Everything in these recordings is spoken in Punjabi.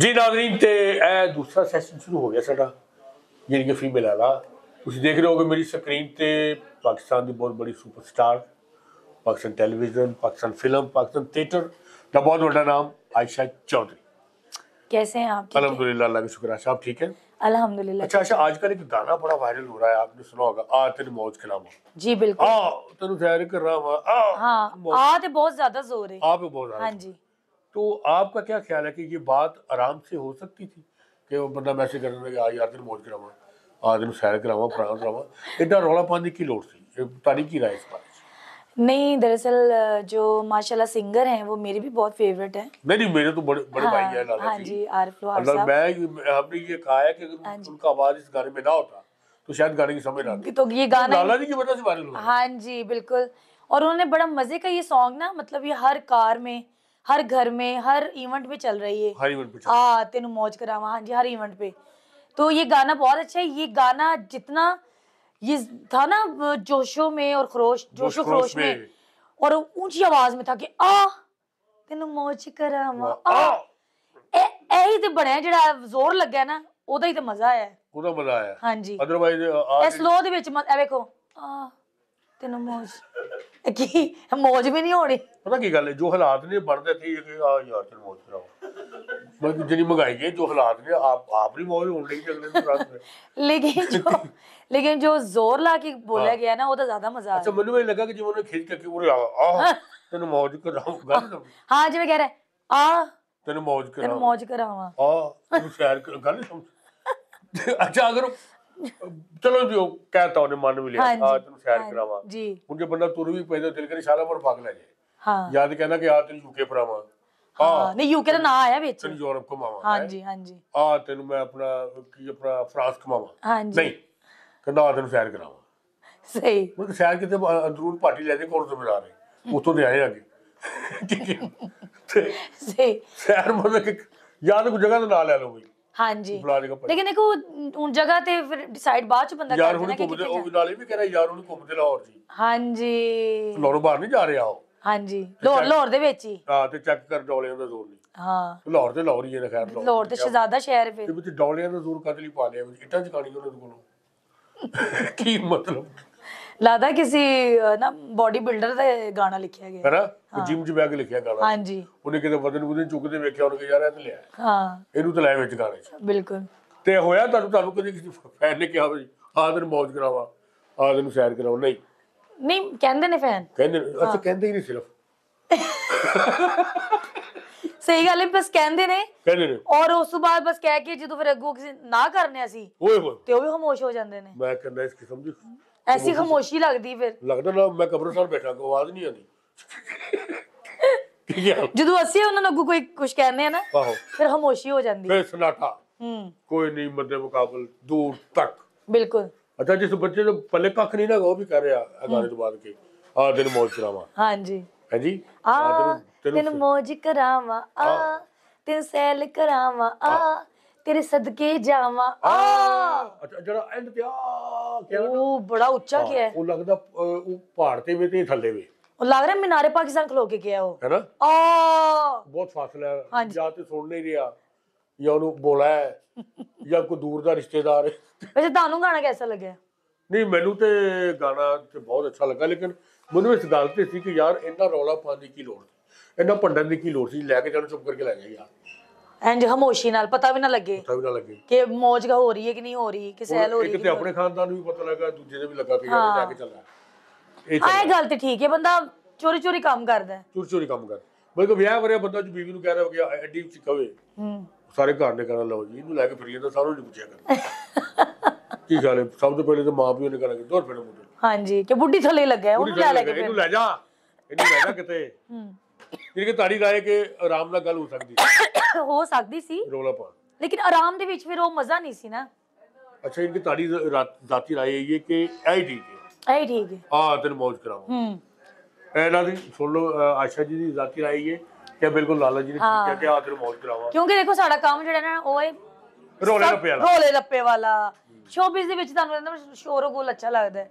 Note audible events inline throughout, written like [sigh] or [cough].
जी ਜੀ तो यह दूसरा सैशन शुरू हो गया ਗਿਆ ਸਾਡਾ कि फीमेल ਫੀਮੇਲ ਵਾਲਾ ਤੁਸੀਂ ਦੇਖ ਰਹੇ ਹੋਗੇ ਮੇਰੀ ਸਕਰੀਨ ਤੇ ਪਾਕਿਸਤਾਨ ਦੀ ਬਹੁਤ ਬੜੀ superstar Pakistan television Pakistan film Pakistan theatre का बहुत ਵੱਡਾ नाम आयशा चौधरी कैसे हैं आप अलहमदुल्ला अल्लाह का शुक्र है आप ठीक है अल्हम्दुलिल्लाह अच्छा अच्छा आजकल एक गाना बड़ा वायरल हो रहा है आपने सुना होगा आ तेरे मौज के नाम जी बिल्कुल आ तेरे जहर कर रहा हां आ, हां आ, आ, बहुत ज्यादा जोर है आ, पे बहुत ज्यादा हां जी तो आपका क्या ख्याल है कि ये बात आराम से हो सकती थी कि वो बंदा मैसेज कर रहा है आज दिन मौज करावा आज दिन सैर करावा फलाना करावा एडा रौला पाने की लोड़ थी तारी की राय इस बारे नहीं दरअसल जो माशाल्लाह सिंगर हैं वो मेरे भी बहुत फेवरेट हैं नहीं नहीं मेरे तो बड़े बड़े हाँ, भाई हैं लाला हाँ जी आरिफ लोहार मतलब साहब मैं हमने ये कहा है कि अगर हाँ उनका आवाज इस गाने में ना होता तो शायद गाने की समझ ना आती तो ये गाना लाला जी की वजह से वायरल हुआ हाँ जी बिल्कुल और उन्होंने बड़ा मजे का ये सॉन्ग ना मतलब ये हर कार में हर घर में हर इवेंट पे चल रही है हर इवेंट पे हाँ तेन मौज करावा हाँ जी हर इवेंट पे तो ये गाना बहुत अच्छा है ये गाना जितना ये था ना जोशो में और खरोश जोशो खरोश में, और ऊंची आवाज में था कि आ तेन मौज करावा आ ਇਹੀ ਤੇ ਬਣਿਆ ਜਿਹੜਾ ਜ਼ੋਰ ਲੱਗਿਆ ਨਾ ਉਹਦਾ ਹੀ ਤੇ ਮਜ਼ਾ ਆਇਆ ਉਹਦਾ ਮਜ਼ਾ ਆਇਆ ਹਾਂਜੀ ਅਦਰਵਾਈਜ਼ ਇਹ ਸਲੋ ਦੇ ਵਿੱਚ ਇਹ ਵੇਖੋ ਆ ਤੈਨੂੰ ਮੌਜ ਇਹ ਕੀ ਮੌਜ ਵੀ ਨਹੀਂ ਹੋਣੀ ਪਤਾ ਕੀ ਗੱਲ ਹੈ ਜੋ ਹਾਲਾਤ ਨੇ ਬਣਦੇ ਸੀ ਇਹ ਆ ਯਾਰ ਚਲ ਮੌਜ ਕਰਾਓ ਬਲਕਿ ਜਿਹੜੀ ਮਹਿੰਗਾਈ ਹੈ ਜੋ ਹਾਲਾਤ ਨੇ ਆਪ ਆਪ ਨਹੀਂ ਮੌਜ ਹੋਣ ਲਈ ਅਗਲੇ ਨੂੰ ਰਾਤ ਲੇਕਿਨ ਜੋ ਲੇਕਿन जो जोर ला के बोला गया ना वो तो ज्यादा मजा अच्छा ਮੈਨੂੰ ਇਹ ਲੱਗਾ ਕਿ ਜਿਵੇਂ ਉਹਨੇ ਖਿੱਚ ਕੇ ਉਰੇ ਆ ਆ ਤੈਨੂੰ ਮੌਜ ਕਰਾਉਂ ਗੱਲ ਹਾਂ ਜਿਵੇਂ ਕਹਿ ਰਿਹਾ ਆ ਤੈਨੂੰ ਮੌਜ ਕਰਾਵਾਂ ਤੈਨੂੰ ਮੌਜ ਕਰਾਵਾਂ ਆ ਤੂੰ ਸ਼ਾਇਰ ਗੱਲ ਸਮਝ ਅੱਛਾ ਅਗਰ ਚਲੋ ਜੀ ਉਹ ਕਹਤਾ ਉਹਨੇ ਮੰਨ ਵੀ ਲਿਆ ਆ ਤੈਨੂੰ ਸ਼ਾਇਰ ਕਰਾਵਾਂ ਜੀ ਹੁਣ ਜੇ ਬੰਦਾ ਤੁਰ ਵੀ ਪੈਦਾ ਦਿਲ ਕਰੇ ਸਾਲਾ ਪਰ ਪਾਗ ਲੈ ਜੇ ਹਾਂ ਯਾਦ ਕਹਿੰਦਾ ਕਿ ਆ ਤੈਨੂੰ ਯੂਕੇ ਭਰਾਵਾ ਹਾਂ ਨਹੀਂ ਯੂਕੇ ਦਾ ਨਾਂ ਆਇਆ ਵਿੱਚ ਤੈਨੂੰ ਯੂਰਪ ਕਮਾਵਾਂ ਹਾਂਜੀ ਹਾਂਜੀ ਆ ਤੈਨੂੰ ਮੈਂ ਆਪਣਾ ਕੀ ਆਪਣਾ ਫਰਾਂਸ ਕਮਾਵਾਂ ਹਾਂਜੀ ਨਹੀਂ ਕਹਿੰਦਾ ਆ ਤੈਨੂੰ ਸ਼ਾਇਰ ਕਰਾਵਾਂ ਸਹੀ ਉਹ ਸ਼ਾਇਰ ਕਿਤੇ ਅੰਦਰੂਨ ਪਾਰਟੀ ਲੈ ਕੇ ਕੋਲ ਤੋਂ ਬਿਲਾ ਰਹੇ ਉਤੋਂ ਦੇ ਆਏ ਅੱਗੇ ਠੀਕ ਸਹੀ ਸ਼ਾਇਰ ਮਤਲਬ ਕਿ ਯਾਦ ਕੋਈ ਜਗ੍ਹਾ ਦਾ ਨਾਂ ਲੈ ਲਓ ਬਈ ਹਾਂਜੀ ਬੁਲਾ ਲੇਗਾ ਭਾਈ ਲੇਕਿਨ ਦੇਖੋ ਹੁਣ ਜਗ੍ਹਾ ਤੇ ਫਿਰ ਡਿਸਾਈਡ ਬਾਅਦ ਚ ਬੰਦਾ ਯਾਰ ਕਿ ਕਿੱਥੇ ਉਹ ਨਾਲੇ ਵੀ ਕਹਿ ਰਿਹਾ ਯਾਰ ਹੁਣ ਘੁੰਮਦੇ ਲਾਹੌਰ ਜੀ ਹਾਂਜੀ ਲਾਹੌਰ ਬਾਹਰ ਨਹੀਂ ਜਾ ਰਿਹਾ ਉਹ ਹਾਂਜੀ ਲਾਹੌਰ ਲਾਹੌਰ ਦੇ ਵਿੱਚ ਹੀ ਹਾਂ ਤੇ ਚੈੱਕ ਕਰ ਡੋਲਿਆਂ ਦਾ ਜ਼ੋਰ ਨਹੀਂ ਹਾਂ ਲਾਹੌਰ ਤੇ ਲਾਹੌਰ ਹੀ ਹੈ ਖੈਰ ਲਾਹੌਰ ਤੇ ਸ਼ਹਜ਼ਾਦਾ ਸ਼ਹਿਰ ਫਿਰ ਤੇ ਵਿੱਚ ਡੋਲਿਆਂ ਦਾ ਜ਼ੋਰ ਕਦ ਲਈ ਪਾ ਲਿਆ ਇੱਟਾਂ ਚ ਕਾਣੀ ਉਹਨਾਂ ਦੇ ਕੋਲੋਂ [laughs] ਕੀ ਮਤਲਬ ਲੱਗਦਾ ਕਿਸੇ ਨਾ ਬਾਡੀ ਬਿਲਡਰ ਦਾ ਗਾਣਾ ਲਿਖਿਆ ਗਿਆ ਹੈ ਹਾਂ ਉਹ ਜਿਮ ਚ ਬੈ ਕੇ ਲਿਖਿਆ ਗਾਣਾ ਹਾਂਜੀ ਉਹਨੇ ਕਿਤੇ ਵਜਨ ਵਜਨ ਚੁੱਕਦੇ ਵੇਖਿਆ ਉਹਨੇ ਯਾਰ ਇਹ ਤੇ ਲਿਆ ਹਾਂ ਇਹਨੂੰ ਤਾਂ ਲੈ ਵਿੱਚ ਗਾਣੇ ਚ ਬਿਲਕੁਲ ਤੇ ਹੋਇਆ ਤੁਹਾਨੂੰ ਤੁਹਾਨੂੰ ਕਦੀ ਕਿਸੇ ਫੈਨ ਨੇ ਕਿਹਾ ਵੀ ਆਦਨ ਮੌਜ ਕਰਾਵਾ ਆਦਨ ਦਿਨ ਸੈਰ ਕਰਾਉ ਨਹੀਂ ਨਹੀਂ ਕਹਿੰਦੇ ਨੇ ਫੈਨ ਕਹਿੰਦੇ ਅੱਛਾ ਕਹਿੰਦੇ ਹੀ ਨਹੀਂ ਸਿਰਫ [laughs] ਸਹੀ ਗੱਲ ਹੈ ਬਸ ਕਹਿੰਦੇ ਨੇ ਕਹਿੰਦੇ ਨੇ ਔਰ ਉਸ ਤੋਂ ਬਾਅਦ ਬਸ ਕਹਿ ਕੇ ਜਦੋਂ ਫਿਰ ਅੱਗੋਂ ਕਿਸੇ ਨਾ ਕਰਨੇ ਸੀ ਓਏ ਹੋਏ ਤੇ ਉਹ ਵੀ ਹਮੋਸ਼ ਹੋ ਜਾਂਦੇ ਨੇ ਮੈਂ ਕਹਿੰਦਾ ਇਸ ਕਿਸਮ ਦੀ ਐਸੀ ਖਮੋਸ਼ੀ ਲੱਗਦੀ ਫਿਰ ਲੱਗਦਾ ਨਾ ਮੈਂ ਕਬਰਸਤਾਨ ਬੈਠਾ ਕੋ ਆਵਾਜ਼ ਨਹੀਂ ਆਉਂਦੀ ਜਦੋਂ ਅਸੀਂ ਉਹਨਾਂ ਨੂੰ ਕੋਈ ਕੁਝ ਕਹਿੰਦੇ ਆ ਨਾ ਫਿਰ ਖਮੋਸ਼ੀ ਹੋ ਜਾਂਦੀ ਫਿਰ ਸਨਾਟਾ ਹੂੰ ਕੋਈ ਨਹੀਂ ਮੱਦੇ ਮੁਕਾਬਲ ਦੂਰ ਤੱਕ ਬਿਲਕੁਲ ਅੱਛਾ ਜਿਸ ਬੱਚੇ ਨੂੰ ਪੱਲੇ ਕੱਖ ਨਹੀਂ ਨਾ ਉਹ ਵੀ ਕਰ ਰਿਹਾ ਅਗਾਰੇ ਤੋਂ ਬਾਅਦ ਕੇ ਆ ਦਿਨ ਮੌਜ ਕਰਾਵਾ ਹਾਂਜੀ ਹਾਂਜੀ ਆ ਤੈਨੂੰ ਮੌਜ ਕਰਾਵਾ ਆ ਤੈਨੂੰ ਸੈਲ ਕਰਾਵਾ ਆ ਤੇਰੇ ਸਦਕੇ ਜਾਵਾਂ ਆ ਅੱਛਾ ਜਿਹੜਾ ਐਂਡ ਤੇ ਆ ਕਿਹਾ ਉਹ ਬੜਾ ਉੱਚਾ ਕਿਹਾ ਉਹ ਲੱਗਦਾ ਉਹ ਪਹਾੜ ਤੇ ਵੀ ਤੇ ਥੱਲੇ ਵੀ ਉਹ ਲੱਗ ਰਿਹਾ ਮਿਨਾਰੇ ਪਾਕਿਸਤਾਨ ਖਲੋ ਕੇ ਗਿਆ ਉਹ ਹੈਨਾ ਆ ਬਹੁਤ ਫਾਸਲਾ ਹੈ ਜਾਂ ਤੇ ਸੁਣ ਨਹੀਂ ਰਿਹਾ ਜਾਂ ਉਹਨੂੰ ਬੋਲਾ ਹੈ ਜਾਂ ਕੋਈ ਦੂਰ ਦਾ ਰਿਸ਼ਤੇਦਾਰ ਹੈ ਅੱਛਾ ਤੁਹਾਨੂੰ ਗਾਣਾ ਕਿਹਦਾ ਲੱਗਿਆ ਨਹੀਂ ਮੈਨੂੰ ਤੇ ਗਾਣਾ ਤੇ ਬਹੁਤ ਅੱਛਾ ਲੱਗਾ ਲੇਕਿਨ ਮੈਨੂੰ ਇਸ ਗੱਲ ਤੇ ਸੀ ਕਿ ਯਾਰ ਇੰਨਾ ਰੌਲਾ ਪਾਉਣ ਦੀ ਕੀ ਲੋੜ ਸੀ ਇੰਨਾ ਦੀ ਕੀ ਲੋੜ ਸੀ ਲੈ ਕੇ ਜਾਣ ਚੁੱਪ ਕਰਕੇ ਲੈ ਜਾ ਯਾਰ ਇੰਜ ਹਮੋਸ਼ੀ ਨਾਲ ਪਤਾ ਵੀ ਨਾ ਲੱਗੇ ਪਤਾ ਵੀ ਨਾ ਲੱਗੇ ਕਿ ਮੌਜ ਹੋ ਰਹੀ ਹੈ ਕਿ ਨਹੀਂ ਹੋ ਰਹੀ ਕਿ ਸੈਲ ਹੋ ਰਹੀ ਹੈ ਇੱਕ ਤੇ ਆਪਣੇ ਖਾਨਦਾਨ ਨੂੰ ਵੀ ਪਤਾ ਲੱਗਾ ਦੂਜੇ ਦੇ ਵੀ ਲੱਗਾ ਕਿ ਜਾ ਕੇ ਚੱਲਦਾ ਇਹ ਚੱਲ ਗੱਲ ਤੇ ਠੀਕ ਹੈ ਬੰਦਾ ਚੋਰੀ ਚੋਰੀ ਕੰਮ ਕਰਦਾ ਹੈ ਚੋਰੀ ਚੋਰੀ ਕੰਮ ਕਰ ਬਿਲਕੁਲ ਵਿਆਹ ਵਰਿਆ ਬੰਦਾ ਜੀ ਬੀਵੀ ਨੂੰ ਕਹਿ ਰਿਹਾ ਕਿ ਐਡੀ ਉੱਚੀ ਕਵੇ ਹੂੰ ਸਾਰੇ ਘਰ ਨੇ ਕਹਣਾ ਲਓ ਜੀ ਇਹਨੂੰ ਲੈ ਕੇ ਫਿਰੀ ਜਾਂਦਾ ਸਾਰੋ ਜੀ ਪੁੱਛਿਆ ਕਰਦਾ ਕੀ ਗੱਲ ਹੈ ਸਭ ਤੋਂ ਪਹਿਲੇ ਤਾਂ ਮਾਂ ਪਿਓ ਨੇ ਕਹਿਣਾ ਕਿ ਦੋਰ ਫੇੜੇ ਮੁੰਡੇ ਹਾਂਜੀ ਕਿ ਬੁੱਢੀ ਥੱਲੇ ਲੱਗਾ ਹੈ, ਉਹਨੂੰ ਲੈ ਲੈ ਕੇ ਇਹਨੂੰ ਲੈ ਜਾ ਇਹਨੂੰ ਲੈ ਜਾ ਕਿਤੇ ਹੂੰ ਜਿਹੜੀ ਕਿ ਤੁਹਾਡੀ ਰਾਏ ਕਿ ਆਰਾਮ ਨਾਲ ਗੱਲ ਹੋ ਸਕਦੀ [coughs] ਹੋ ਸਕਦੀ ਸੀ ਰੋਲਾ ਪਾਉਣ ਲੇਕਿਨ ਆਰਾਮ ਦੇ ਵਿੱਚ ਫਿਰ ਉਹ ਮਜ਼ਾ ਨਹੀਂ ਸੀ ਨਾ ਅੱਛਾ ਇਹ ਇਨਕੀ ਤੁਹਾਡੀ ਦਾਤੀ ਰਾਏ ਇਹ ਕਿ ਐ ਠੀਕ ਹੈ ਐ ਠੀਕ ਹੈ ਹਾਂ ਤੈਨੂੰ ਮੌਜ ਕਰਾਵਾਂ ਹੂੰ ਇਹਨਾਂ ਦੀ ਸੁਣ ਲਓ ਆਸ਼ਾ ਜੀ ਦੀ ਦਾਤੀ ਰਾਏ ਇਹ ਕਿ ਬਿਲਕੁਲ ਲਾਲਾ ਜੀ ਨੇ ਠੀਕ ਹੈ ਕਿ ਆ ਤੈਨੂੰ ਮੌਜ ਕਰਾਵਾਂ ਕਿਉਂਕਿ ਦੇਖੋ ਸਾਡਾ ਕੰਮ ਜਿਹੜਾ ਨਾ ਉਹ ਹੈ ਰੋਲੇ ਲੱਪੇ ਵਾਲਾ ਰੋਲੇ ਲੱਪੇ ਵਾਲਾ ਸ਼ੋਬਿਜ਼ ਦੇ ਵਿੱਚ ਤੁਹਾਨੂੰ ਕਹਿੰਦਾ ਸ਼ੋਰ ਗੋਲ ਅੱਛਾ ਲੱਗਦਾ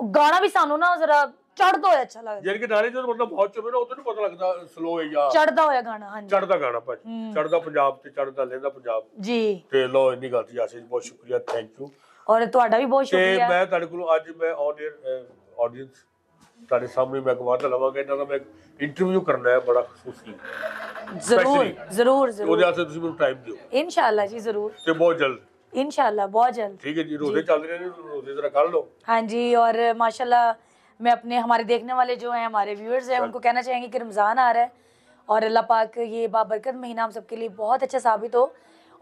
ਉਹ ਗਾਣਾ ਵੀ ਸਾਨੂੰ ਨਾ ਜ਼ਰਾ ਚੜਦਾ ਹੋਇਆ ਅੱਛਾ ਲੱਗਦਾ ਯਾਰ ਕਿ ਨਾਲੇ ਜਦੋਂ ਮਤਲਬ ਬਹੁਤ ਚੁੱਭੇ ਨਾ ਉਦੋਂ ਨੂੰ ਪਤਾ ਲੱਗਦਾ ਸਲੋ ਹੈ ਜਾਂ ਚੜਦਾ ਹੋਇਆ ਗਾਣਾ ਹਾਂਜੀ ਚੜਦਾ ਗਾਣਾ ਭਾਜੀ ਚੜਦਾ ਪੰਜਾਬ ਤੇ ਚੜਦਾ ਲੈਂਦਾ ਪੰਜਾਬ ਜੀ ਤੇ ਲੋ ਇੰਨੀ ਗੱਲ ਜੀ ਆਸ਼ੀਸ਼ ਬਹੁਤ ਸ਼ੁਕਰੀਆ ਥੈਂਕ ਯੂ ਔਰ ਤੁਹਾਡਾ ਵੀ ਬਹੁਤ ਸ਼ੁਕਰੀਆ ਤੇ ਮੈਂ ਤੁਹਾਡੇ ਕੋਲ ਅੱਜ ਮੈਂ ਔਨ 에ਅਰ ਆਡੀਅנס ਤੁਹਾਡੇ ਸਾਹਮਣੇ ਮੈਂ ਗਵਾਤਾ ਲਵਾਂਗਾ ਇਹਨਾਂ ਦਾ ਮੈਂ ਇੰਟਰਵਿਊ ਕਰਨਾ ਹੈ ਬੜਾ ਖੁਸ਼ੀ ਜ਼ਰੂਰ ਜ਼ਰੂਰ ਜ਼ਰੂਰ ਉਹਦੇ ਵਾਸਤੇ ਤੁਸੀਂ ਮੈਨੂੰ ਟਾਈਮ ਦਿਓ ਇਨਸ਼ਾਅੱਲਾ ਜੀ ਜ਼ਰੂਰ ਤੇ ਬਹੁਤ ਜਲਦ ਇਨਸ਼ਾਅੱਲਾ ਬਹੁਤ ਜਲਦ ਠੀਕ ਹੈ ਜੀ ਰੋਜ਼ੇ ਚੱਲ ਰਹੇ ਨੇ ਰੋਜ਼ੇ ਜ਼ਰਾ ਕਰ ਲਓ ਹਾਂਜੀ ਔਰ ਮਾਸ਼ਾਅੱਲਾ मैं अपने हमारे देखने वाले जो हैं हमारे व्यूअर्स हैं उनको कहना चाहेंगे कि रमज़ान आ रहा है और अल्लाह पाक ये बाबरकत महीना हम सबके लिए बहुत अच्छा साबित हो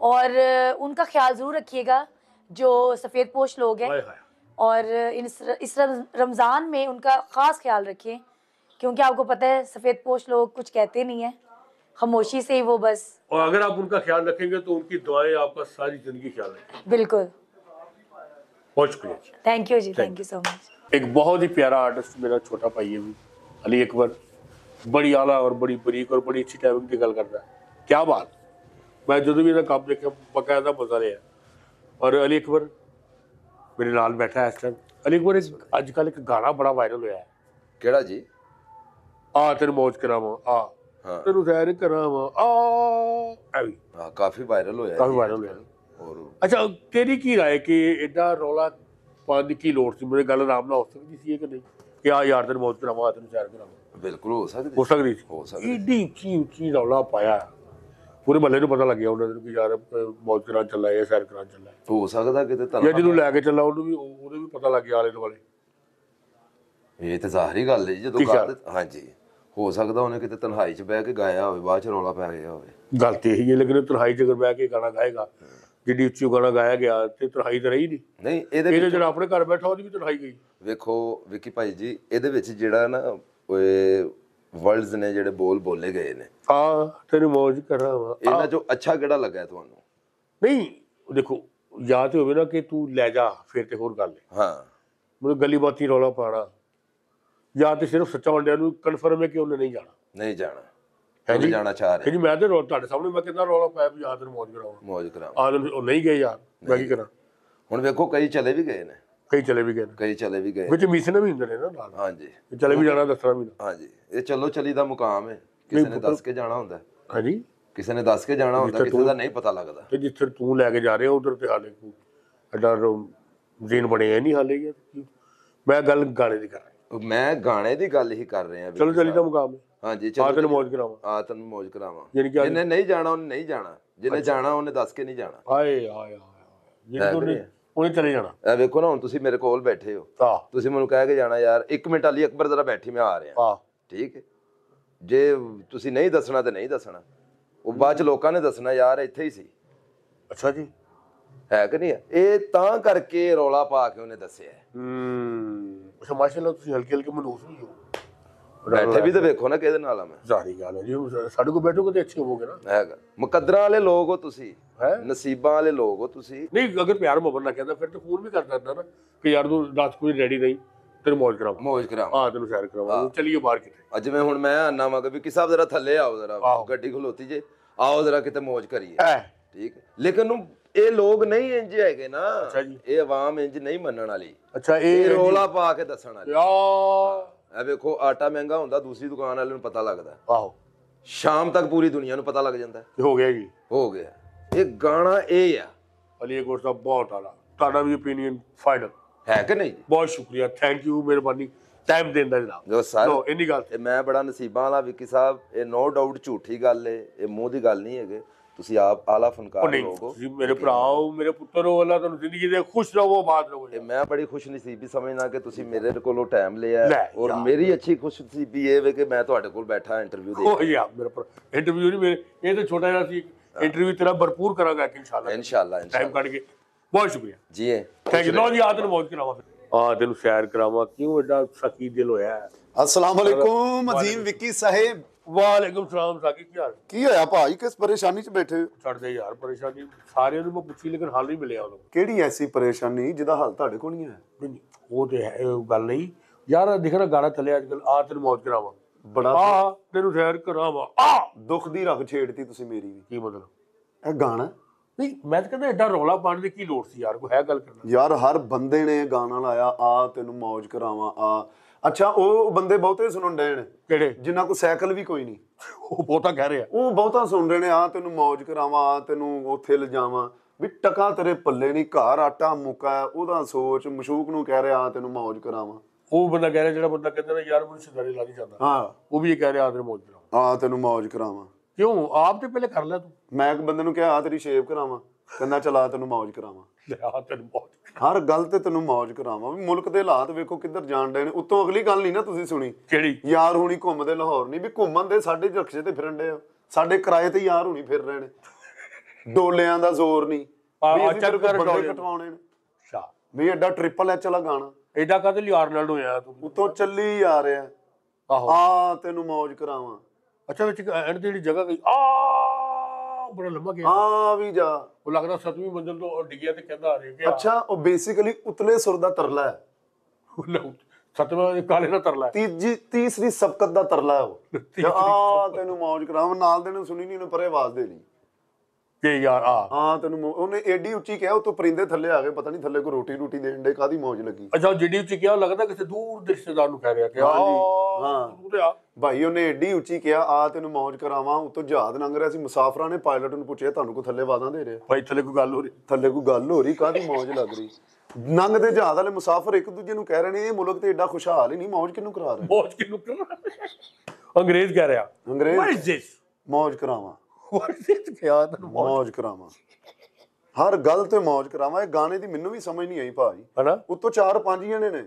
और उनका ख्याल ज़रूर रखिएगा जो सफ़ेद पोश लोग हैं और इस रमज़ान में उनका ख़ास ख्याल रखिए क्योंकि आपको पता है सफ़ेद पोश लोग कुछ कहते नहीं हैं खामोशी से ही वो बस और अगर आप उनका ख्याल रखेंगे तो उनकी दुआएं आपका सारी ज़िंदगी ख्याल रखेंगे बिल्कुल बहुत शुक्रिया thank you ji thank you so much एक बहुत ही प्यारा आर्टिस्ट मेरा छोटा भाई है अली अकबर बड़ी आला और बड़ी बरीक और बड़ी अच्छी टाइपिंग की गल करता है क्या बात मैं जो भी काम देखे बकायदा मजा रहा और अली अकबर मेरे नाल बैठा है इस टाइम अली अकबर इस अजकल एक गाना बड़ा वायरल होया है केड़ा जी आ तेरे मौज करावा आ हाँ। तेरे सैर करावा आ अभी हाँ, काफी वायरल होया काफी वायरल होया और अच्छा तेरी की राय कि एडा रौला ਪਾਣ ਦੀ ਕੀ ਲੋੜ ਸੀ ਮੇਰੇ ਗੱਲ ਆਰਾਮ ਨਾਲ ਹੋ ਸਕਦੀ ਸੀ ਇਹ ਕਿ ਨਹੀਂ ਕਿ ਆ ਯਾਰ ਤੇ ਮੌਤ ਮਾਤ ਨੂੰ ਚਾਰ ਕਰਾ ਬਿਲਕੁਲ ਹੋ ਸਕਦੀ ਹੋ ਸਕਦੀ ਹੋ ਸਕਦੀ ਏਡੀ ਕੀ ਉੱਚੀ ਰੌਲਾ ਪਾਇਆ ਪੂਰੇ ਮਹੱਲੇ ਨੂੰ ਪਤਾ ਲੱਗ ਗਿਆ ਉਹਨਾਂ ਨੂੰ ਕਿ ਯਾਰ ਮੌਤ ਕਰਾਂ ਚੱਲਾ ਇਹ ਸ਼ਹਿਰ ਕਰਾਂ ਚੱਲਾ ਹੋ ਸਕਦਾ ਕਿਤੇ ਤਾਂ ਜਾਂ ਜਿਹਨੂੰ ਲੈ ਕੇ ਚੱਲਾ ਉਹਨੂੰ ਵੀ ਉਹਦੇ ਵੀ ਪਤਾ ਲੱਗ ਗਿਆ ਆਲੇ ਦੁਆਲੇ ਇਹ ਤੇ ਜ਼ਾਹਰੀ ਗੱਲ ਹੈ ਜਦੋਂ ਗੱਲ ਹਾਂਜੀ ਹੋ ਸਕਦਾ ਉਹਨੇ ਕਿਤੇ ਤਨਹਾਈ 'ਚ ਬਹਿ ਕੇ ਗਾਇਆ ਹੋਵੇ ਬਾਅਦ 'ਚ ਰੌਲਾ ਪੈ ਗਿਆ ਹੋਵੇ ਗੱਲ ਤੇ ਇਹੀ ਹੈ ਲੇਕਿਨ ਤਨਹਾਈ 'ਚ ਅਗਰ ਬਹਿ ਕੇ ਗਾਣਾ ਗਾਏਗਾ ਜਿੱਡੀ ਉੱਚੀ ਗਾਣਾ ਗਾਇਆ ਗਿਆ ਤੇ ਤਨਹਾਈ ਤੇ ਰਹੀ ਨਹੀਂ ਨਹੀਂ ਇਹਦੇ ਇਹਦੇ ਵਿੱਚ ਜਿਹੜਾ ਆਪਣੇ ਘਰ ਬੈਠਾ ਉਹਦੀ ਵੀ ਤਨਹਾਈ ਗਈ ਵੇਖੋ ਵਿੱਕੀ ਭਾਈ ਜੀ ਇਹਦੇ ਵਿੱਚ ਜਿਹੜਾ ਨਾ ਓਏ ਵਰਲਡਸ ਨੇ ਜਿਹੜੇ ਬੋਲ ਬੋਲੇ ਗਏ ਨੇ ਆ ਤੈਨੂੰ ਮੌਜ ਕਰਾਵਾ ਇਹਨਾਂ ਚੋਂ ਅੱਛਾ ਕਿਹੜਾ ਲੱਗਾ ਤੁਹਾਨੂੰ ਨਹੀਂ ਦੇਖੋ ਜਾਂ ਤੇ ਹੋਵੇ ਨਾ ਕਿ ਤੂੰ ਲੈ ਜਾ ਫਿਰ ਤੇ ਹੋਰ ਗੱਲ ਹੈ ਹਾਂ ਮਤਲਬ ਗੱਲੀ ਬਾਤੀ ਰੌਲਾ ਪਾੜਾ ਜਾਂ ਤੇ ਸਿਰਫ ਸੱਚਾ ਹੁੰਦਿਆਂ ਨੂੰ ਕਨਫਰਮ ਹੈ ਕਿ ਉਹਨੇ ਨਹੀਂ ਜਾਣਾ ਨਹੀਂ ਜਾਣਾ ਕਹਿੰਦੇ ਜਾਣਾ ਚਾਹ ਰਹੇ ਕਿ ਮੈਂ ਤੇ ਰੋਲ ਤੁਹਾਡੇ ਸਾਹਮਣੇ ਮੈਂ ਕਿੰਨਾ ਰੋਲ ਪਾਇਆ ਵੀ ਦੇ ਮੌਜ ਕਰਾਉਣਾ ਮੌਜ ਕਰਾਵਾਂ ਆਦਮ ਉਹ ਨਹੀਂ ਗਏ ਯਾਰ ਮੈਂ ਕੀ ਕਰਾਂ ਹੁਣ ਵੇਖੋ ਕਈ ਚਲੇ ਵੀ ਗਏ ਨੇ ਕਈ ਚਲੇ ਵੀ ਗਏ ਕਈ ਚਲੇ ਵੀ ਗਏ ਵਿੱਚ ਮਿਸ਼ਨ ਵੀ ਹੁੰਦੇ ਨੇ ਨਾ ਨਾਲ ਹਾਂਜੀ ਚਲੇ ਵੀ ਜਾਣਾ ਦੱਸਣਾ ਵੀ ਹਾਂਜੀ ਇਹ ਚਲੋ ਚਲੀ ਦਾ ਮੁਕਾਮ ਹੈ ਕਿਸੇ ਨੇ ਦੱਸ ਕੇ ਜਾਣਾ ਹੁੰਦਾ ਹਾਂਜੀ ਕਿਸੇ ਨੇ ਦੱਸ ਕੇ ਜਾਣਾ ਹੁੰਦਾ ਕਿਸੇ ਦਾ ਨਹੀਂ ਪਤਾ ਲੱਗਦਾ ਤੇ ਜਿੱਥੇ ਤੂੰ ਲੈ ਕੇ ਜਾ ਰਿਹਾ ਉਧਰ ਤੇ ਹਾਲੇ ਕੋ ਐਡਾ ਜ਼ੀਨ ਬਣਿਆ ਨਹੀਂ ਹਾਲੇ ਯਾਰ ਮੈਂ ਗੱਲ ਗਾਣੇ ਦੀ ਕਰ ਰਿਹਾ ਮੈਂ ਗਾਣੇ ਦੀ ਗੱਲ ਹੀ ਕਰ ਰਿਹਾ ਚਲੋ ਚਲੀ ਦਾ ਮੁਕਾਮ ਹੈ ਹਾਂਜੀ ਆ ਤੈਨੂੰ ਮੌਜ ਕਰਾਵਾਂ ਆ ਤੈਨੂੰ ਮੌਜ ਕਰਾਵਾਂ ਜਿਹਨੇ ਨਹੀਂ ਜਾਣਾ ਉਹਨੇ ਨਹੀਂ ਜਾਣਾ ਜਿਹਨੇ ਜਾਣਾ ਉਹਨੇ ਦੱਸ ਕੇ ਨਹੀਂ ਜਾਣਾ ਹਾਏ ਹਾਏ ਹਾਏ ਜਿਹਨੇ ਉਹਨੇ ਚਲੇ ਜਾਣਾ ਐ ਵੇਖੋ ਨਾ ਹੁਣ ਤੁਸੀਂ ਮੇਰੇ ਕੋਲ ਬੈਠੇ ਹੋ ਤੁਸੀਂ ਮੈਨੂੰ ਕਹਿ ਕੇ ਜਾਣਾ ਯਾਰ 1 ਮਿੰਟ ਅਲੀ ਅਕਬਰ ਜ਼ਰਾ ਬੈਠੀ ਮੈਂ ਆ ਰਿਹਾ ਠੀਕ ਹੈ ਜੇ ਤੁਸੀਂ ਨਹੀਂ ਦੱਸਣਾ ਤੇ ਨਹੀਂ ਦੱਸਣਾ ਉਹ ਬਾਅਦ ਚ ਲੋਕਾਂ ਨੇ ਦੱਸਣਾ ਯਾਰ ਇੱਥੇ ਹੀ ਸੀ ਅੱਛਾ ਜੀ ਹੈ ਕਿ ਨਹੀਂ ਇਹ ਤਾਂ ਕਰਕੇ ਰੌਲਾ ਪਾ ਕੇ ਉਹਨੇ ਦੱਸਿਆ ਹੂੰ ਅੱਛਾ ਮਾਸ਼ਾਅੱਲਾ ਤੁਸੀਂ ਹਲਕੇ ਹਲਕੇ ਮਨੂਸ ਵੀ ਹੋ ਬੈਠੇ ਵੀ ਤੇ ਵੇਖੋ ਨਾ ਕਿਹਦੇ ਨਾਲ ਆ ਮੈਂ ਜ਼ਾਹਰੀ ਗੱਲ ਹੈ ਜੀ ਸਾਡੇ ਕੋ ਬੈਠੋਗੇ ਤੇ ਅੱਛੇ ਹੋਵੋਗੇ ਨਾ ਹੈਗਾ ਮੁਕੱਦਰਾਂ ਵਾਲੇ ਲੋਕ ਹੋ ਤੁਸੀਂ ਹੈ ਨਸੀਬਾਂ ਵਾਲੇ ਲੋਕ ਹੋ ਤੁਸੀਂ ਨਹੀਂ ਅਗਰ ਪਿਆਰ ਮੁਹੱਬਤ ਨਾਲ ਕਹਿੰਦਾ ਫਿਰ ਤਾਂ ਫੋਨ ਵੀ ਕਰ ਦਿੰਦਾ ਨਾ ਕਿ ਯਾਰ ਤੂੰ ਰਾਤ ਕੋਈ ਰੈਡੀ ਨਹੀਂ ਤੇਰੇ ਮੌਜ ਕਰਾ ਮੌਜ ਕਰਾ ਆ ਤੈਨੂੰ ਸ਼ੇਅਰ ਕਰਾਵਾਂ ਚਲਿਓ ਬਾਹਰ ਕਿਤੇ ਅੱਜ ਮੈਂ ਹੁਣ ਮੈਂ ਆਨਾ ਵਾਂ ਕਿ ਵੀ ਸਾਹਿਬ ਜ਼ਰਾ ਥੱਲੇ ਆਓ ਜ਼ਰਾ ਗੱਡੀ ਖਲੋਤੀ ਜੇ ਆਓ ਜ਼ਰਾ ਕਿਤੇ ਮੌਜ ਕਰੀਏ ਠੀਕ ਲੇਕਿਨ ਉਹ ਇਹ ਲੋਕ ਨਹੀਂ ਇੰਜ ਹੈਗੇ ਨਾ ਇਹ ਆਵਾਮ ਇੰਜ ਨਹੀਂ ਮੰਨਣ ਵਾਲੀ ਅੱਛਾ ਇਹ ਰੋਲਾ ਪਾ ਕੇ ਦੱਸਣ ਵਾਲੀ ਯਾ ਆ ਵੇਖੋ ਆਟਾ ਮਹਿੰਗਾ ਹੁੰਦਾ ਦੂਸਰੀ ਦੁਕਾਨ ਵਾਲੇ ਨੂੰ ਪਤਾ ਲੱਗਦਾ ਆਹੋ ਸ਼ਾਮ ਤੱਕ ਪੂਰੀ ਦੁਨੀਆ ਨੂੰ ਪਤਾ ਲੱਗ ਜਾਂਦਾ ਹੋ ਗਿਆ ਜੀ ਹੋ ਗਿਆ ਇਹ ਗਾਣਾ ਇਹ ਆ ਅਲੀ ਗੋਸ ਦਾ ਬਹੁਤ ਆਲਾ ਤੁਹਾਡਾ ਵੀ ਓਪੀਨੀਅਨ ਫਾਈਨਲ ਹੈ ਕਿ ਨਹੀਂ ਬਹੁਤ ਸ਼ੁਕਰੀਆ ਥੈਂਕ ਯੂ ਮਿਹਰਬਾਨੀ ਟਾਈਮ ਦੇਣ ਦਾ ਜਨਾਬ ਜੋ ਸਰ ਲੋ ਇੰਨੀ ਗੱਲ ਤੇ ਮੈਂ ਬੜਾ ਨਸੀਬਾਂ ਵਾਲਾ ਵਿੱਕੀ ਸਾਹਿਬ ਇਹ ਨੋ ਡਾਊਟ ਝੂਠੀ ਗੱਲ ਏ ਇਹ ਮੂੰਹ ਦੀ ਗੱਲ ਨਹੀਂ ਹੈਗੇ ਤੁਸੀਂ ਆਪ ਆਲਾ ਫਨਕਾਰ ਲੋਗੋ ਮੇਰੇ ਭਰਾਓ ਮੇਰੇ ਪੁੱਤਰੋ ਅੱਲਾ ਤੁਹਾਨੂੰ ਜ਼ਿੰਦਗੀ ਦੇ ਖੁਸ਼ ਰਹੋ ਬਾਦ ਰਹੋ ਤੇ ਮੈਂ ਬੜੀ ਖੁਸ਼ ਨਸੀਬੀ ਸਮਝਣਾ ਕਿ ਤੁਸੀਂ ਮੇਰੇ ਕੋਲੋਂ ਟਾਈਮ ਲਿਆ ਔਰ ਮੇਰੀ ਅੱਛੀ ਖੁਸ਼ ਨਸੀਬੀ ਇਹ ਵੇ ਕਿ ਮੈਂ ਤੁਹਾਡੇ ਕੋਲ ਬੈਠਾ ਇੰਟਰਵਿਊ ਦੇ ਉਹ ਯਾ ਮੇਰੇ ਇੰਟਰਵਿਊ ਨਹੀਂ ਮੇਰੇ ਇਹ ਤਾਂ ਛੋਟਾ ਜਿਹਾ ਸੀ ਇੰਟਰਵਿਊ ਤੇਰਾ ਭਰਪੂਰ ਕਰਾਂਗਾ ਕਿ ਇਨਸ਼ਾਅੱਲਾ ਇਨਸ਼ਾਅੱਲਾ ਟਾਈਮ ਕੱਢ ਕੇ ਬਹੁਤ ਸ਼ੁਕਰੀਆ ਜੀ ਥੈਂਕ ਯੂ ਲੋ ਜੀ ਆਦਰ ਬਹੁਤ ਕਰਾਵਾ ਆ ਦਿਲ ਸ਼ਾਇਰ ਕਰਾਵਾ ਕਿਉਂ ਐਡਾ ਸਕੀ ਦਿਲ ਹੋਇਆ ਅਸਲਾਮ ਅਲੈਕੁਮ ਅਜ਼ੀਮ ਵਿੱਕੀ ਸਾਹਿਬ ਵਾਲੇਕੁਮ ਸਲਾਮ ਕੀ ਯਾਰ ਕੀ ਹੋਇਆ ਭਾਈ ਕਿਸ ਪਰੇਸ਼ਾਨੀ 'ਚ ਬੈਠੇ ਛੱਡ ਦੇ ਯਾਰ ਪਰੇਸ਼ਾਨੀ ਸਾਰਿਆਂ ਨੂੰ ਮੈਂ ਪੁੱਛੀ ਲੇਕਿਨ ਹੱਲ ਨਹੀਂ ਮਿਲਿਆ ਉਹਨੂੰ ਕਿਹੜੀ ਐਸੀ ਪਰੇਸ਼ਾਨੀ ਜਿਹਦਾ ਹੱਲ ਤੁਹਾਡੇ ਕੋਲ ਨਹੀਂ ਹੈ ਉਹ ਤੇ ਹੈ ਉਹ ਗੱਲ ਨਹੀਂ ਯਾਰ ਆਹ ਦੇਖ ਨਾ ਗਾਣਾ ਚੱਲਿਆ ਅੱਜ ਕੱਲ ਆ ਤੈਨੂੰ ਮੌਤ ਕਰਾਵਾਂ ਬੜਾ ਆ ਤੈਨੂੰ ਸ਼ਹਿਰ ਕਰਾਵਾਂ ਆ ਦੁੱਖ ਦੀ ਰੱਖ ਛੇੜਤੀ ਤੁਸੀਂ ਮੇਰੀ ਵੀ ਕੀ ਮਤਲਬ ਇਹ ਗਾਣਾ ਨਹੀਂ ਮੈਂ ਤਾਂ ਕਹਿੰਦਾ ਐਡਾ ਰੌਲਾ ਪਾਉਣ ਦੀ ਕੀ ਲੋੜ ਸੀ ਯਾਰ ਕੋਈ ਹੈ ਗੱਲ ਕਰਨਾ ਯਾਰ ਹਰ ਬੰਦੇ ਨੇ ਗਾਣਾ ਲਾਇਆ ਆ ਤੈਨੂੰ ਮੌਜ ਕਰਾਵਾਂ ਆ ਅੱਛਾ ਉਹ ਬੰਦੇ ਬਹੁਤੇ ਸੁਣਨ ਡਏ ਨੇ ਕਿਹੜੇ ਜਿਨ੍ਹਾਂ ਕੋ ਸਾਈਕਲ ਵੀ ਕੋਈ ਨਹੀਂ ਉਹ ਬਹੁਤਾ ਕਹਿ ਰਿਹਾ ਉਹ ਬਹੁਤਾ ਸੁਣ ਰਹੇ ਨੇ ਆ ਤੈਨੂੰ ਮौज ਕਰਾਵਾਂ ਆ ਤੈਨੂੰ ਉੱਥੇ ਲਿਜਾਵਾਂ ਵੀ ਟਕਾ ਤੇਰੇ ਪੱਲੇ ਨਹੀਂ ਘਰ ਆਟਾ ਮੁਕਾ ਉਹਦਾ ਸੋਚ ਮਸ਼ੂਕ ਨੂੰ ਕਹਿ ਰਿਹਾ ਆ ਤੈਨੂੰ ਮौज ਕਰਾਵਾਂ ਉਹ ਬੰਦਾ ਕਹਿ ਰਿਹਾ ਜਿਹੜਾ ਬੰਦਾ ਕਹਿੰਦਾ ਨਾ ਯਾਰ ਮੈਨੂੰ ਸਿਦਾਰੇ ਲੱਗ ਜਾਂਦਾ ਹਾਂ ਉਹ ਵੀ ਇਹ ਕਹਿ ਰਿਹਾ ਆ ਤੈਨੂੰ ਮौज ਕਰਾਵਾਂ ਆ ਤੈਨੂੰ ਮौज ਕਰਾਵਾਂ ਕਿਉਂ ਆਪ ਤੇ ਪਹਿਲੇ ਕਰ ਲੈ ਤੂੰ ਮੈਂ ਇੱਕ ਬੰਦੇ ਨੂੰ ਕਿਹਾ ਆ ਤੇਰੀ ਸ਼ੇਵ ਕਰਾਵਾਂ ਕਹਿੰਦਾ ਚਲਾ ਤੈਨੂੰ ਮौज ਕਰਾਵਾਂ ਲਿਆ ਤੈਨੂੰ ਮौज ਹਰ ਗੱਲ ਤੇ ਤੈਨੂੰ ਮौज ਕਰਾਵਾਂ ਵੀ ਮੁਲਕ ਦੇ ਹਾਲਾਤ ਵੇਖੋ ਕਿੱਧਰ ਜਾਣ ਡਏ ਨੇ ਉਤੋਂ ਅਗਲੀ ਗੱਲ ਨਹੀਂ ਨਾ ਤੁਸੀਂ ਸੁਣੀ ਕਿਹੜੀ ਯਾਰ ਹੁਣੀ ਘੁੰਮਦੇ ਲਾਹੌਰ ਨਹੀਂ ਵੀ ਘੁੰਮਣ ਦੇ ਸਾਡੇ ਰਖਸ਼ੇ ਤੇ ਫਿਰਨ ਡਏ ਆ ਸਾਡੇ ਕਿਰਾਏ ਤੇ ਯਾਰ ਹੁਣੀ ਫਿਰ ਰਹੇ ਨੇ ਡੋਲਿਆਂ ਦਾ ਜ਼ੋਰ ਨਹੀਂ ਆ ਚੱਕਰ ਬੰਦੇ ਕਟਵਾਉਣੇ ਨੇ ਅੱਛਾ ਵੀ ਐਡਾ ਟ੍ਰਿਪਲ ਐਚ ਵਾਲਾ ਗਾਣਾ ਐਡਾ ਕਦ ਲਈ ਆਰਨਲਡ ਹੋਇਆ ਤੂੰ ਉਤੋਂ ਚੱਲੀ ਆ ਰਿਹਾ ਆਹੋ ਆ ਤੈਨੂੰ ਮौज ਕਰਾਵਾਂ ਅੱਛਾ ਵਿੱਚ ਐਂਡ ਦੀ ਜਿਹੜੀ ਜਗ੍ਹਾ ਗਈ ਆ ਬੜਾ ਲੰਮਾ ਗਿਆ ਆ ਵੀ ਜਾ ਉਹ ਲੱਗਦਾ 7ਵੀਂ ਮੰਜ਼ਲ ਤੋਂ ਡਿੱਗਿਆ ਤੇ ਕਹਿੰਦਾ ਆ ਰਿਹਾ ਅੱਛਾ ਉਹ ਬੇਸਿਕਲੀ ਉਤਲੇ ਸੁਰ ਦਾ ਤਰਲਾ ਹੈ ਸਤਵੇਂ ਕਾਲੇ ਦਾ ਤਰਲਾ ਤੀਜੀ ਤੀਸਰੀ ਸਬਕਤ ਦਾ ਤਰਲਾ ਹੈ ਉਹ ਆ ਤੈਨੂੰ ਮੌਜ ਕਰਾਵਾਂ ਨਾਲ ਦੇ ਨੂੰ ਸੁਣੀ ਨਹੀਂ ਉਹਨੇ ਪਰੇ ਆਵਾਜ਼ ਦੇ ਲਈ ਕਿ ਯਾਰ ਆ ਹਾਂ ਤੈਨੂੰ ਉਹਨੇ ਏਡੀ ਉੱਚੀ ਕਿਹਾ ਉਤੋਂ ਪਰਿੰਦੇ ਥੱਲੇ ਆ ਗਏ ਪਤਾ ਨਹੀਂ ਥੱਲੇ ਕੋ ਰੋਟੀ ਰੋਟੀ ਦੇਣ ਦੇ ਕਾਦੀ ਮੌਜ ਲੱਗੀ ਅੱਛਾ ਜਿੱਡੀ ਉੱਚੀ ਕਿਹਾ ਲੱਗਦਾ ਕਿਸੇ ਦੂਰ ਰਿਸ਼ਤੇਦਾਰ ਨੂੰ ਕਹਿ ਰਿਹਾ ਕਿ ਜੀ ਹਾਂ ਭਾਈ ਉਹਨੇ ਏਡੀ ਉੱਚੀ ਕਿਹਾ ਆ ਤੈਨੂੰ ਮੌਜ ਕਰਾਵਾਂ ਉਤੋਂ ਜਹਾਜ਼ ਲੰਘ ਰਿਹਾ ਸੀ ਮੁਸਾਫਰਾਂ ਨੇ ਪਾਇਲਟ ਨੂੰ ਪੁੱਛਿਆ ਤੁਹਾਨੂੰ ਕੋ ਥੱਲੇ ਵਾਦਾਂ ਦੇ ਰਿਹਾ ਭਾਈ ਥੱਲੇ ਕੋ ਗੱਲ ਹੋ ਰਹੀ ਥੱਲੇ ਕੋ ਗੱਲ ਹੋ ਰਹੀ ਕਾਦੀ ਮੌਜ ਲੱਗ ਰਹੀ ਨੰਗਦੇ ਜਹਾਜ਼ ਵਾਲੇ ਮੁਸਾਫਰ ਇੱਕ ਦੂਜੇ ਨੂੰ ਕਹਿ ਰਹੇ ਨੇ ਇਹ ਮੁਲਕ ਤੇ ਏਡਾ ਖੁਸ਼ਹਾਲ ਹੀ ਨਹੀਂ ਮੌਜ ਕਿਨੂੰ ਕਰਾ ਰਹੇ ਮੌਜ ਕਿਨੂੰ ਕਰਾ ਅੰਗਰੇਜ਼ ਕਹਿ ਰਿਹਾ ਅੰਗਰੇਜ਼ ਮੌਜ ਕਰਾਵਾਂ ਵਰਸੇਸ ਪਿਆਰ ਤਾਂ ਮੌਜ ਕਰਾਵਾਂ ਹਰ ਗੱਲ ਤੇ ਮੌਜ ਕਰਾਵਾਂ ਇਹ ਗਾਣੇ ਦੀ ਮੈਨੂੰ ਵੀ ਸਮਝ ਨਹੀਂ ਆਈ ਭਾਜੀ ਹਨਾ ਉੱਤੋਂ ਚਾਰ ਪੰਜ ਜਣੇ ਨੇ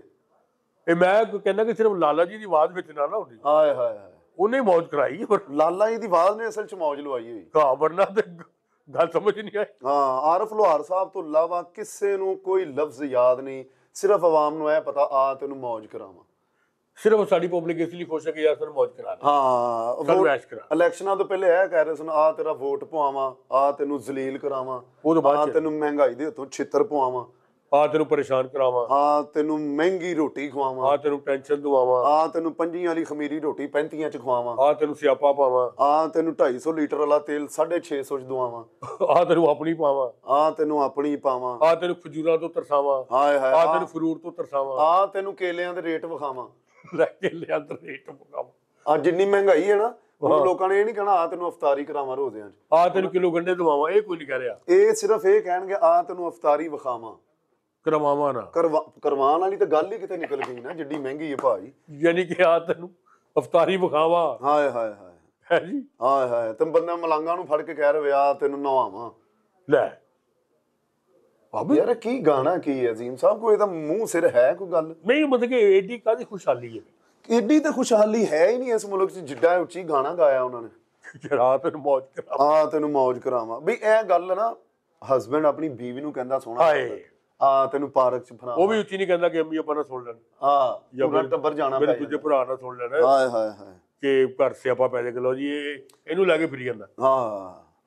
ਇਹ ਮੈਂ ਕਹਿੰਦਾ ਕਿ ਸਿਰਫ ਲਾਲਾ ਜੀ ਦੀ ਆਵਾਜ਼ ਵਿੱਚ ਨਾ ਨਾ ਹੁੰਦੀ ਹਾਏ ਹਾਏ ਉਹਨੇ ਮੌਜ ਕਰਾਈ ਪਰ ਲਾਲਾ ਜੀ ਦੀ ਆਵਾਜ਼ ਨੇ ਅਸਲ ਚ ਮੌਜ ਲਵਾਈ ਹੋਈ ਹਾਂ ਵਰਨਾ ਤੇ ਗੱਲ ਸਮਝ ਨਹੀਂ ਆਈ ਹਾਂ ਆਰਫ ਲੋਹਾਰ ਸਾਹਿਬ ਤੋਂ ਇਲਾਵਾ ਕਿਸੇ ਨੂੰ ਕੋਈ ਲਫ਼ਜ਼ ਯਾਦ ਨਹੀਂ ਸਿਰਫ ਆਵਾਮ ਨੂੰ ਇਹ ਪਤਾ ਆ ਤੈਨੂੰ ਮौज ਕਰਾਵਾਂ ਸਿਰਫ ਸਾਡੀ ਪਬਲਿਕ ਇਸ ਲਈ ਖੁਸ਼ ਹੈ ਕਿ ਯਾਰ ਸਰ ਮੌਜ ਕਰਾ ਲਿਆ ਹਾਂ ਵੋਟ ਬੈਸ਼ ਕਰਾ ਇਲੈਕਸ਼ਨਾਂ ਤੋਂ ਪਹਿਲੇ ਇਹ ਕਹਿ ਰਹੇ ਸਨ ਆ ਤੇਰਾ ਵੋਟ ਪਵਾਵਾਂ ਆ ਤੈਨੂੰ ਜ਼ਲੀਲ ਕਰਾਵਾਂ ਉਹ ਤੋਂ ਬਾਅਦ ਤੈਨੂੰ ਮਹਿੰਗਾਈ ਦੇ ਹੱਥੋਂ ਛਿੱਤਰ ਪਵਾਵਾਂ ਆ ਤੈਨੂੰ ਪਰੇਸ਼ਾਨ ਕਰਾਵਾਂ ਹਾਂ ਤੈਨੂੰ ਮਹਿੰਗੀ ਰੋਟੀ ਖਵਾਵਾਂ ਆ ਤੈਨੂੰ ਟੈਨਸ਼ਨ ਦਵਾਵਾਂ ਆ ਤੈਨੂੰ ਪੰਜੀਆਂ ਵਾਲੀ ਖਮੀਰੀ ਰੋਟੀ 35 ਚ ਖਵਾਵਾਂ ਆ ਤੈਨੂੰ ਸਿਆਪਾ ਪਾਵਾਂ ਆ ਤੈਨੂੰ 250 ਲੀਟਰ ਵਾਲਾ ਤੇਲ 650 ਚ ਦਵਾਵਾਂ ਆ ਤੈਨੂੰ ਆਪਣੀ ਪਾਵਾਂ ਆ ਤੈਨੂੰ ਆਪਣੀ ਪਾਵਾਂ ਆ ਤੈਨੂੰ ਖਜੂਰਾਂ ਤੋਂ ਤਰਸਾਵਾਂ ਹਾਏ ਹਾਏ ਆ ਤੈਨੂੰ ਫਰੂਟ ਤੋਂ ਤਰਸਾਵਾਂ ਆ ਤੈਨੂੰ ਕੇਲਿਆਂ ਦੇ ਰੇਟ ਵਿਖਾਵਾਂ ਲੈ ਕੇ ਲਿਆਂਦਾ ਰੇਟ ਮੁਕਾਮ ਆ ਜਿੰਨੀ ਮਹਿੰਗਾਈ ਹੈ ਨਾ ਉਹ ਲੋਕਾਂ ਨੇ ਇਹ ਨਹੀਂ ਕਹਿਣਾ ਆ ਤੈਨੂੰ ਅਫਤਾਰੀ ਕਰਾਵਾਂ ਰੋਜ਼ਿਆਂ 'ਚ ਆ ਤੈਨੂੰ ਕਿਲੋ ਗੰਡੇ ਦਵਾਵਾਂ ਇਹ ਕੋਈ ਨਹੀਂ ਕਹਿ ਰਿਹਾ ਇਹ ਸਿਰਫ ਇਹ ਕਹਿਣਗੇ ਆ ਤੈਨੂੰ ਅਫਤਾਰੀ ਵਿਖਾਵਾਂ ਕਰਵਾਵਾਂ ਨਾ ਕਰਵਾਉਣ ਵਾਲੀ ਤਾਂ ਗੱਲ ਹੀ ਕਿਤੇ ਨਿਕਲ ਗਈ ਨਾ ਜਿੱਡੀ ਮਹਿੰਗੀ ਹੈ ਭਾਈ ਯਾਨੀ ਕਿ ਆ ਤੈਨੂੰ ਅਫਤਾਰੀ ਵਿਖਾਵਾਂ ਹਾਏ ਹਾਏ ਹਾਏ ਹੈ ਜੀ ਹਾਏ ਹਾਏ ਤੈਨੂੰ ਬੰਦਾ ਮਲੰਗਾ ਨੂੰ ਫੜ ਕੇ ਕਹਿ ਰਿਹਾ ਤੈਨੂੰ ਨਵਾਵਾਂ ਲੈ ਬਾਬੂ ਯਾਰ ਕੀ ਗਾਣਾ ਕੀ ਹੈ ਅਜ਼ੀਮ ਸਾਹਿਬ ਕੋਈ ਤਾਂ ਮੂੰਹ ਸਿਰ ਹੈ ਕੋਈ ਗੱਲ ਨਹੀਂ ਮਤਲਬ ਕਿ ਐਡੀ ਕਾਦੀ ਖੁਸ਼ਹਾਲੀ ਹੈ ਐਡੀ ਤਾਂ ਖੁਸ਼ਹਾਲੀ ਹੈ ਹੀ ਨਹੀਂ ਇਸ ਮੁਲਕ 'ਚ ਜਿੱਡਾ ਉੱਚੀ ਗਾਣਾ ਗਾਇਆ ਉਹਨਾਂ ਨੇ ਰਾਤ ਤੈਨੂੰ ਮੌਜ ਕਰਾਵਾਂ ਹਾਂ ਤੈਨੂੰ ਮੌਜ ਕਰਾਵਾਂ ਵੀ ਇਹ ਗੱਲ ਨਾ ਹਸਬੰਡ ਆਪਣੀ ਬੀਵੀ ਨੂੰ ਕਹਿੰਦਾ ਸੋਹਣਾ ਹਾਏ ਆ ਤੈਨੂੰ ਪਾਰਕ 'ਚ ਫਰਾਵਾਂ ਉਹ ਵੀ ਉੱਚੀ ਨਹੀਂ ਕਹਿੰਦਾ ਕਿ ਅੰਮੀ ਆਪਾਂ ਨਾਲ ਸੁਣ ਲੈਣ ਹਾਂ ਜਾਂ ਮੇਰੇ ਟੱਬਰ ਜਾਣਾ ਪੈ ਮੇਰੇ ਦੂਜੇ ਭਰਾ ਨਾਲ ਸੁਣ ਲੈਣਾ ਹਾਏ ਹਾਏ ਹਾਏ ਕਿ ਘਰ ਸੇ ਆਪਾਂ ਕਿ ਲੋ ਜੀ ਇਹ ਇਹਨੂੰ ਲਾ ਕੇ ਫਰੀ ਜਾਂਦਾ ਹਾਂ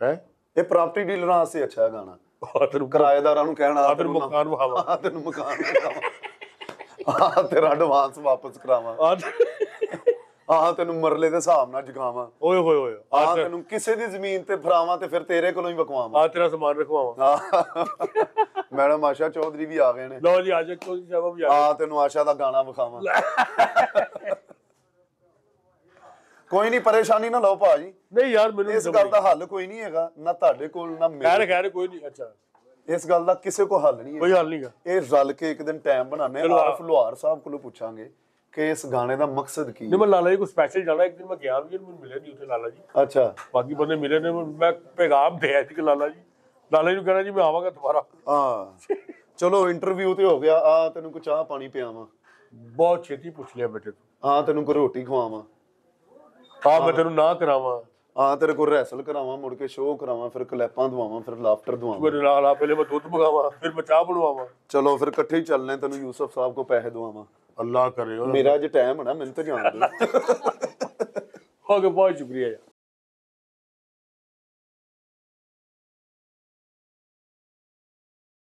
ਹੈ ਇਹ ਪ੍ਰਾਪਰਟੀ ਡੀਲਰਾਂ ਵਾਸਤੇ ਅੱਛਾ ਗਾਣਾ ਆ ਤੈਨੂੰ ਕਿਰਾਏਦਾਰਾਂ ਨੂੰ ਕਹਿਣਾ ਆ ਤੈਨੂੰ ਮਕਾਨ ਵਹਾਵਾ ਆ ਤੈਨੂੰ ਮਕਾਨ ਵਹਾਵਾ ਆ ਤੇਰਾ ਐਡਵਾਂਸ ਵਾਪਸ ਕਰਾਵਾਂ ਆ ਆਹ ਤੈਨੂੰ ਮਰਲੇ ਦੇ ਹਿਸਾਬ ਨਾਲ ਜਗਾਵਾ ਓਏ ਹੋਏ ਹੋਏ ਆ ਤੈਨੂੰ ਕਿਸੇ ਦੀ ਜ਼ਮੀਨ ਤੇ ਫਰਾਵਾਂ ਤੇ ਫਿਰ ਤੇਰੇ ਕੋਲੋਂ ਹੀ ਬਕਵਾਵਾਂ ਆ ਤੇਰਾ ਸਮਾਨ ਰਖਵਾਵਾ ਮੈਡਮ ਆਸ਼ਾ ਚੌਧਰੀ ਵੀ ਆ ਗਏ ਨੇ ਲਓ ਜੀ ਆਸ਼ਾ ਚੌਧਰੀ ਸਾਹਿਬ ਵੀ ਆ ਗਏ ਆ ਤੈਨੂੰ ਆਸ਼ਾ ਦਾ ਗਾਣਾ ਵਿਖਾਵਾਂ ਕੋਈ ਨਹੀਂ ਪਰੇਸ਼ਾਨੀ ਨਾ ਲਓ ਭਾਜੀ ਨਹੀਂ ਯਾਰ ਮੈਨੂੰ ਇਸ ਗੱਲ ਦਾ ਹੱਲ ਕੋਈ ਨਹੀਂ ਹੈਗਾ ਨਾ ਤੁਹਾਡੇ ਕੋਲ ਨਾ ਮੇਰੇ ਖੈਰ ਖੈਰ ਕੋਈ ਨਹੀਂ ਅੱਛਾ ਇਸ ਗੱਲ ਦਾ ਕਿਸੇ ਕੋ ਹੱਲ ਨਹੀਂ ਹੈ ਕੋਈ ਹੱਲ ਨਹੀਂਗਾ ਇਹ ਰਲ ਕੇ ਇੱਕ ਦਿਨ ਟਾਈਮ ਬਣਾਣੇ ਆਰਫ ਲੋਹਾਰ ਸਾਹਿਬ ਕੋਲੋਂ ਪੁੱਛਾਂਗੇ ਕਿ ਇਸ ਗਾਣੇ ਦਾ ਮਕਸਦ ਕੀ ਹੈ ਨਹੀਂ ਮੈਂ ਲਾਲਾ ਜੀ ਕੋ ਸਪੈਸ਼ਲ ਜਾਣਾ ਇੱਕ ਦਿਨ ਮੈਂ ਗਿਆ ਵੀ ਮੈਨੂੰ ਮਿਲਿਆ ਨਹੀਂ ਉੱਥੇ ਲਾਲਾ ਜੀ ਅੱਛਾ ਬਾਕੀ ਬੰਦੇ ਮਿਲੇ ਨੇ ਮੈਂ ਪੈਗਾਮ ਦੇ ਆਇਆ ਸੀ ਕਿ ਲਾਲਾ ਜੀ ਲਾਲਾ ਜੀ ਨੂੰ ਕਹਿੰਦਾ ਜੀ ਮੈਂ ਆਵਾਂਗਾ ਦੁਬਾਰਾ ਹਾਂ ਚਲੋ ਇੰਟਰਵਿਊ ਤੇ ਹੋ ਗਿਆ ਆ ਤੈਨੂੰ ਕੋ ਚਾਹ ਪਾਣੀ ਪਿਆਵਾਂ ਬਹੁਤ ਛੇਤੀ ਪੁੱਛ ਲਿਆ ਬੇਟੇ ਤੂੰ ਹਾਂ ਤੈਨੂੰ ਕੋ ਰੋਟੀ ਖਵਾਵਾਂ ਆ ਮੈਂ ਤੈਨੂੰ ਨਾ ਕਰਾਵਾਂ ਆ ਤੇਰੇ ਕੋਲ ਰੈਸਲ ਕਰਾਵਾਂ ਮੁੜ ਕੇ ਸ਼ੋਅ ਕਰਾਵਾਂ ਫਿਰ ਕਲੈਪਾਂ ਦਵਾਵਾਂ ਫਿਰ ਲਾਫਟਰ ਦਵਾਵਾਂ ਮੇਰੇ ਨਾਲ ਆ ਪਹਿਲੇ ਮੈਂ ਦੁੱਧ ਪਗਾਵਾਂ ਫਿਰ ਮੈਂ ਚਾਹ ਬਣਵਾਵਾਂ ਚਲੋ ਫਿਰ ਇਕੱਠੇ ਹੀ ਚੱਲਨੇ ਤੈਨੂੰ ਯੂਸਫ ਸਾਹਿਬ ਕੋ ਪੈਸੇ ਦਵਾਵਾਂ ਅੱਲਾ ਕਰੇ ਮੇਰਾ ਅੱਜ ਟਾਈਮ ਹੈ ਨਾ ਮੈਨੂੰ ਤਾਂ ਜਾਣ ਦੇ ਗਿਆ ਬਹੁਤ ਸ਼ੁਕਰੀਆ ਯਾਰ